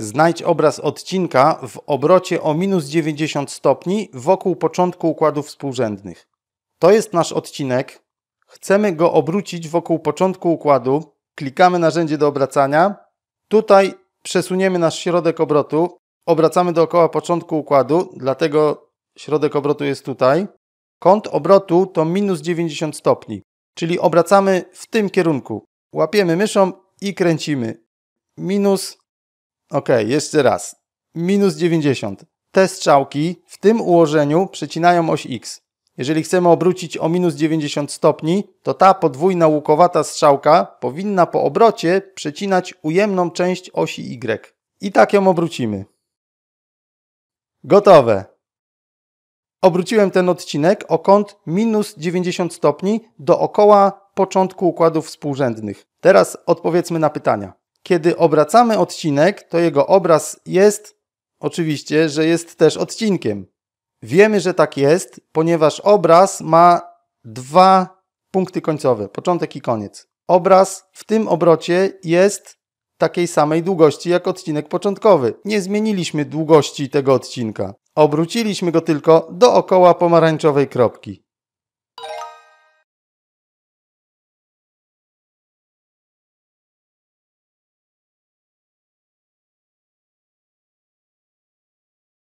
Znajdź obraz odcinka w obrocie o minus 90 stopni wokół początku układów współrzędnych. To jest nasz odcinek. Chcemy go obrócić wokół początku układu. Klikamy narzędzie do obracania. Tutaj przesuniemy nasz środek obrotu. Obracamy dookoła początku układu, dlatego środek obrotu jest tutaj. Kąt obrotu to minus 90 stopni, czyli obracamy w tym kierunku. Łapiemy myszą i kręcimy. Minus Ok, jeszcze raz. Minus 90. Te strzałki w tym ułożeniu przecinają oś x. Jeżeli chcemy obrócić o minus 90 stopni, to ta podwójna łukowata strzałka powinna po obrocie przecinać ujemną część osi y. I tak ją obrócimy. Gotowe. Obróciłem ten odcinek o kąt minus 90 stopni dookoła początku układów współrzędnych. Teraz odpowiedzmy na pytania. Kiedy obracamy odcinek, to jego obraz jest, oczywiście, że jest też odcinkiem. Wiemy, że tak jest, ponieważ obraz ma dwa punkty końcowe, początek i koniec. Obraz w tym obrocie jest takiej samej długości jak odcinek początkowy. Nie zmieniliśmy długości tego odcinka. Obróciliśmy go tylko dookoła pomarańczowej kropki.